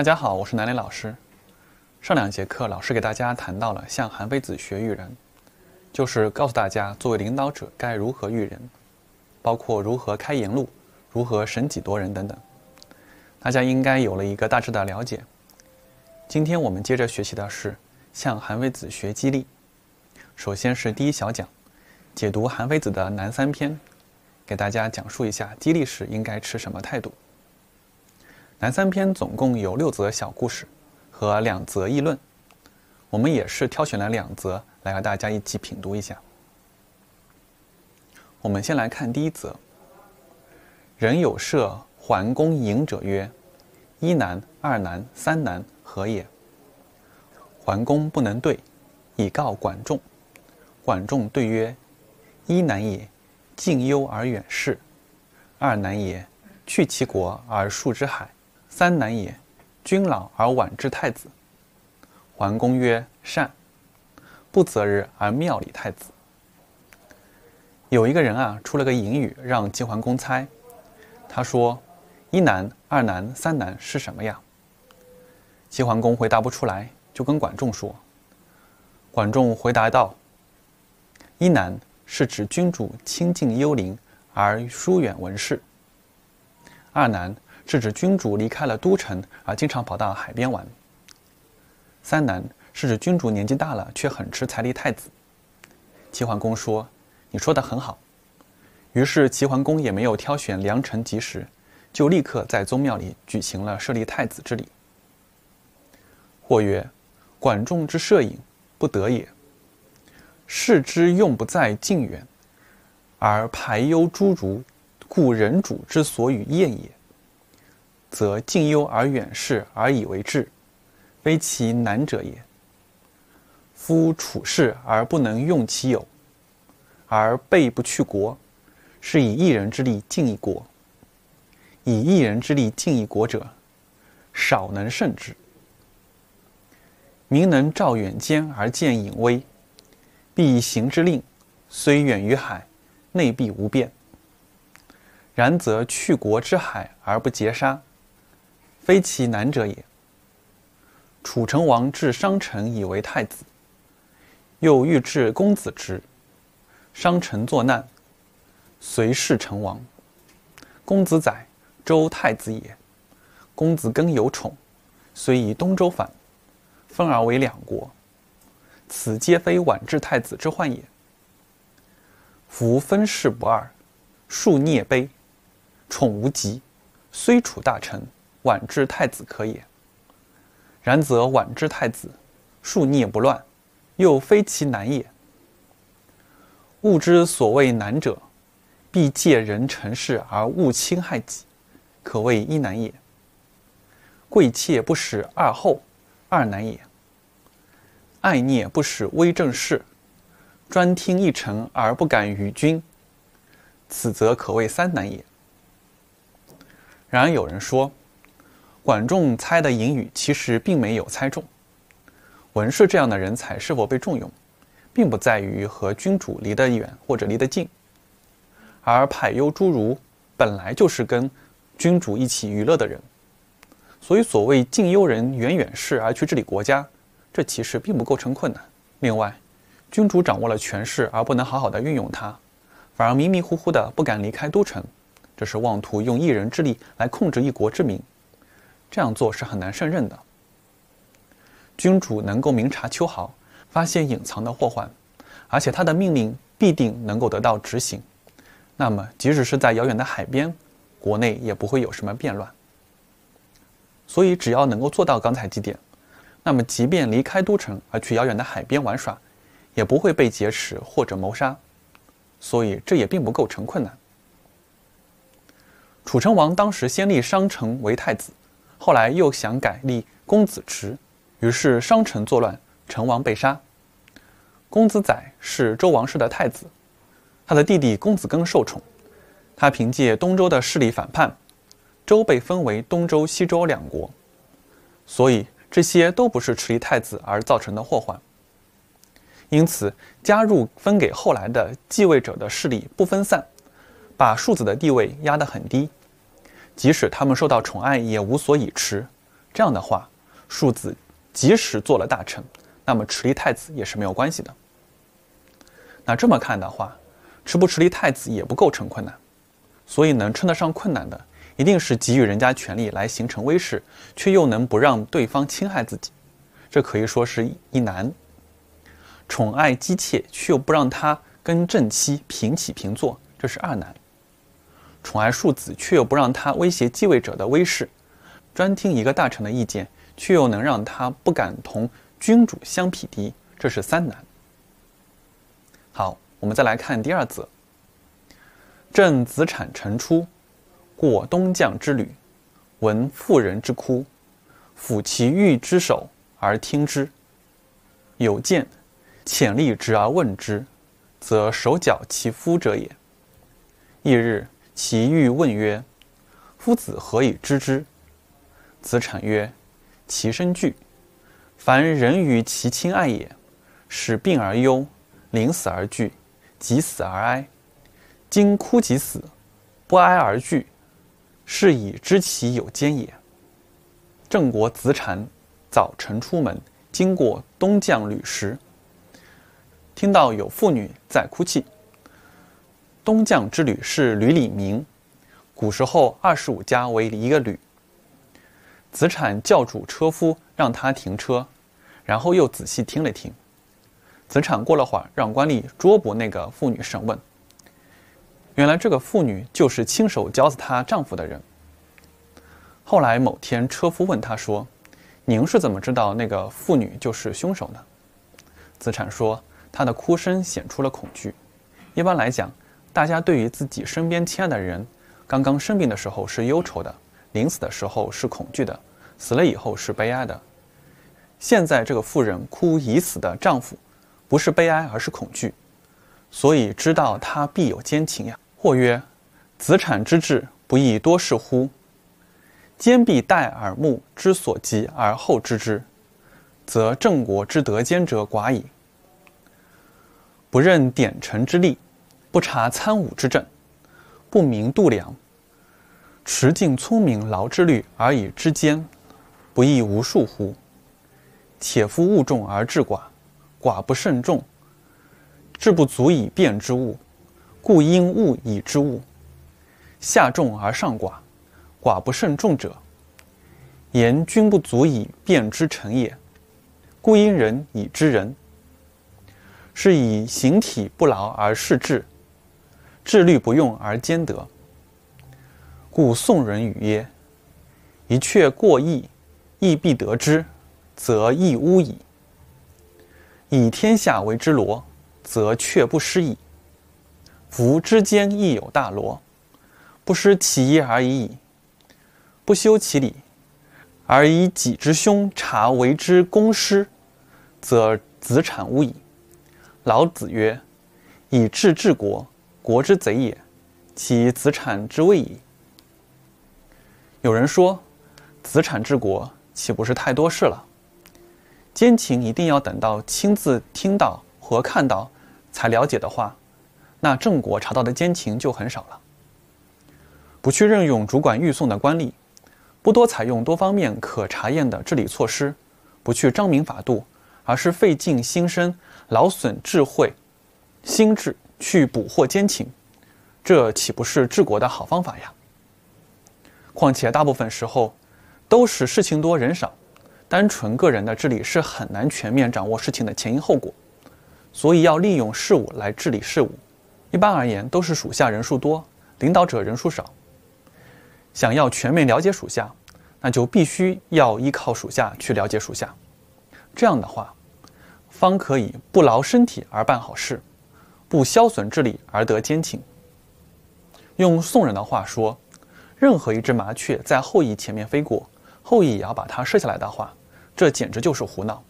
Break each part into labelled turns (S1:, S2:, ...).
S1: 大家好，我是南雷老师。上两节课，老师给大家谈到了向韩非子学育人，就是告诉大家作为领导者该如何育人，包括如何开言路、如何审己夺人等等。大家应该有了一个大致的了解。今天我们接着学习的是向韩非子学激励。首先是第一小讲，解读韩非子的南三篇，给大家讲述一下激励时应该持什么态度。《南三篇》总共有六则小故事和两则议论，我们也是挑选了两则来和大家一起品读一下。我们先来看第一则：“人有射桓公饮者曰：‘一难，二难，三难，何也？’桓公不能对，以告管仲。管仲对曰：‘一难也，近忧而远视；二难也，去其国而树之海。’”三男也，君老而晚之太子。桓公曰：“善。”不择日而庙礼太子。有一个人啊，出了个隐语让齐桓公猜。他说：“一男、二男、三男是什么呀？”齐桓公回答不出来，就跟管仲说。管仲回答道：“一男是指君主亲近幽灵而疏远文士。二男。”是指君主离开了都城，而经常跑到海边玩。三难是指君主年纪大了，却很迟才立太子。齐桓公说：“你说的很好。”于是齐桓公也没有挑选良辰吉时，就立刻在宗庙里举行了设立太子之礼。或曰：“管仲之摄影，不得也。视之用不在近远，而排忧诸如，故人主之所与宴也。”则近忧而远视，而以为治，非其难者也。夫处世而不能用其有，而背不去国，是以一人之力尽一国。以一人之力尽一国者，少能胜之。民能照远奸而见隐微，必行之令，虽远于海，内必无变。然则去国之海而不劫杀。非其难者也。楚成王至商臣以为太子，又欲至公子之，商臣作难，遂弑成王。公子载，周太子也。公子庚有宠，遂以东周反，分而为两国。此皆非晚至太子之患也。夫分世不二，庶孽卑，宠无极，虽楚大臣。晚至太子可也，然则晚至太子，庶孽不乱，又非其难也。物之所谓难者，必借人成事而勿侵害己，可谓一难也。贵妾不使二后，二难也。爱孽不使微正事，专听一臣而不敢于君，此则可谓三难也。然而有人说。管仲猜的隐语其实并没有猜中。文士这样的人才是否被重用，并不在于和君主离得远或者离得近，而派优诸儒本来就是跟君主一起娱乐的人，所以所谓近忧人远远士而去治理国家，这其实并不构成困难。另外，君主掌握了权势而不能好好的运用它，反而迷迷糊糊的不敢离开都城，这是妄图用一人之力来控制一国之民。这样做是很难胜任的。君主能够明察秋毫，发现隐藏的祸患，而且他的命令必定能够得到执行。那么，即使是在遥远的海边，国内也不会有什么变乱。所以，只要能够做到刚才几点，那么即便离开都城而去遥远的海边玩耍，也不会被劫持或者谋杀。所以，这也并不构成困难。楚成王当时先立商臣为太子。后来又想改立公子池，于是商臣作乱，成王被杀。公子载是周王室的太子，他的弟弟公子庚受宠，他凭借东周的势力反叛，周被分为东周、西周两国。所以这些都不是池立太子而造成的祸患。因此，加入分给后来的继位者的势力不分散，把庶子的地位压得很低。即使他们受到宠爱，也无所以持。这样的话，庶子即使做了大臣，那么持立太子也是没有关系的。那这么看的话，持不持立太子也不构成困难。所以能称得上困难的，一定是给予人家权力来形成威势，却又能不让对方侵害自己。这可以说是一难。宠爱姬妾，却又不让他跟正妻平起平坐，这是二难。宠爱庶子，却又不让他威胁继位者的威势；专听一个大臣的意见，却又能让他不敢同君主相匹敌，这是三难。好，我们再来看第二则。朕子产乘出，过东将之旅，闻妇人之哭，抚其玉之手而听之。有见，潜立直而问之，则手脚其夫者也。翌日。其欲问曰：“夫子何以知之？”子产曰：“其身惧。凡人于其亲爱也，使病而忧，临死而惧，及死而哀。今哭及死，不哀而惧，是以知其有奸也。”郑国子产早晨出门，经过东将吕时，听到有妇女在哭泣。东将之旅是吕礼明。古时候，二十五家为一个吕。子产叫主车夫，让他停车，然后又仔细听了听。子产过了会儿，让官吏捉捕那个妇女审问。原来这个妇女就是亲手绞死她丈夫的人。后来某天，车夫问他说：“您是怎么知道那个妇女就是凶手呢？”子产说：“她的哭声显出了恐惧。一般来讲。”大家对于自己身边亲爱的人，刚刚生病的时候是忧愁的，临死的时候是恐惧的，死了以后是悲哀的。现在这个妇人哭已死的丈夫，不是悲哀而是恐惧，所以知道他必有奸情呀。或曰：“子产之志，不亦多是乎？兼必待耳目之所及而后知之，则郑国之得兼者寡矣。不任典臣之力。”不察参伍之政，不明度量，持尽聪明劳之虑而以知奸，不亦无数乎？且夫物众而治寡，寡不胜众，智不足以辨之物，故因物以知物；下众而上寡，寡不胜众者，言君不足以辨之臣也，故因人以知人。是以形体不劳而事智。治律不用而兼得，故宋人语曰：“一阙过矣，亿必得之，则亦乌矣。以天下为之罗，则阙不失矣。夫之间亦有大罗，不失其一而已矣。不修其理，而以己之凶察为之公师，则子产乌矣。”老子曰：“以治治国。”国之贼也，其子产之谓矣。有人说，子产治国岂不是太多事了？奸情一定要等到亲自听到和看到才了解的话，那郑国查到的奸情就很少了。不去任用主管运送的官吏，不多采用多方面可查验的治理措施，不去彰明法度，而是费尽心身，劳损智慧、心智。去捕获奸情，这岂不是治国的好方法呀？况且大部分时候都是事情多人少，单纯个人的治理是很难全面掌握事情的前因后果，所以要利用事物来治理事物。一般而言都是属下人数多，领导者人数少。想要全面了解属下，那就必须要依靠属下去了解属下，这样的话，方可以不劳身体而办好事。不消损治理而得奸情。用宋人的话说，任何一只麻雀在后羿前面飞过，后羿也要把它射下来的话，这简直就是胡闹。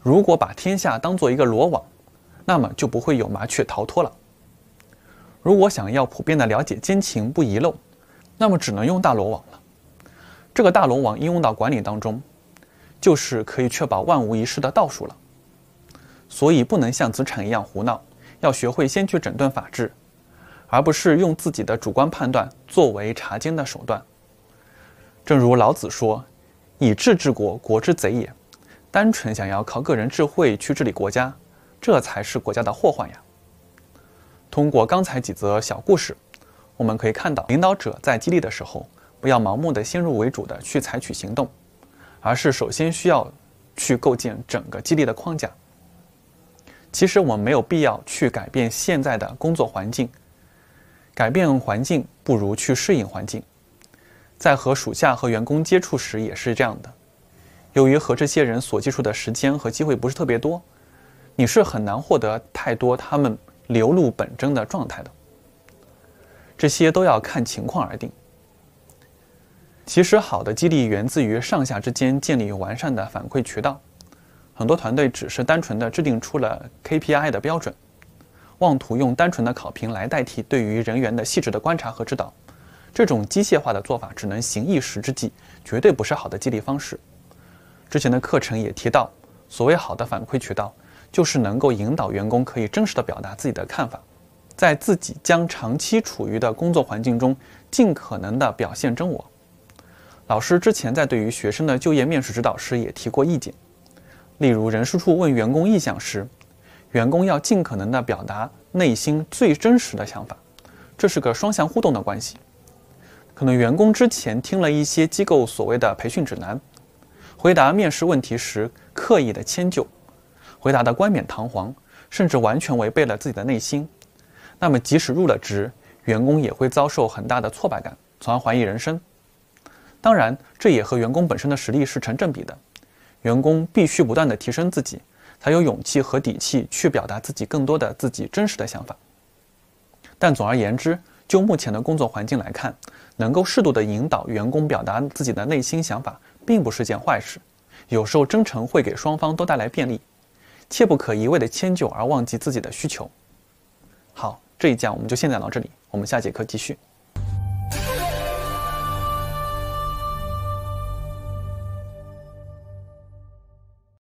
S1: 如果把天下当做一个罗网，那么就不会有麻雀逃脱了。如果想要普遍的了解奸情不遗漏，那么只能用大罗网了。这个大罗网应用到管理当中，就是可以确保万无一失的道术了。所以不能像子产一样胡闹。要学会先去整顿法治，而不是用自己的主观判断作为查经的手段。正如老子说：“以智治国，国之贼也。”单纯想要靠个人智慧去治理国家，这才是国家的祸患呀。通过刚才几则小故事，我们可以看到，领导者在激励的时候，不要盲目的先入为主的去采取行动，而是首先需要去构建整个激励的框架。其实我们没有必要去改变现在的工作环境，改变环境不如去适应环境。在和属下和员工接触时也是这样的，由于和这些人所接触的时间和机会不是特别多，你是很难获得太多他们流露本真的状态的。这些都要看情况而定。其实好的激励源自于上下之间建立完善的反馈渠道。很多团队只是单纯的制定出了 KPI 的标准，妄图用单纯的考评来代替对于人员的细致的观察和指导。这种机械化的做法只能行一时之计，绝对不是好的激励方式。之前的课程也提到，所谓好的反馈渠道，就是能够引导员工可以真实的表达自己的看法，在自己将长期处于的工作环境中，尽可能的表现真我。老师之前在对于学生的就业面试指导时也提过意见。例如人事处问员工意向时，员工要尽可能的表达内心最真实的想法，这是个双向互动的关系。可能员工之前听了一些机构所谓的培训指南，回答面试问题时刻意的迁就，回答的冠冕堂皇，甚至完全违背了自己的内心。那么即使入了职，员工也会遭受很大的挫败感，从而怀疑人生。当然，这也和员工本身的实力是成正比的。员工必须不断地提升自己，才有勇气和底气去表达自己更多的自己真实的想法。但总而言之，就目前的工作环境来看，能够适度地引导员工表达自己的内心想法，并不是件坏事。有时候真诚会给双方都带来便利，切不可一味的迁就而忘记自己的需求。好，这一讲我们就先讲到这里，我们下节课继续。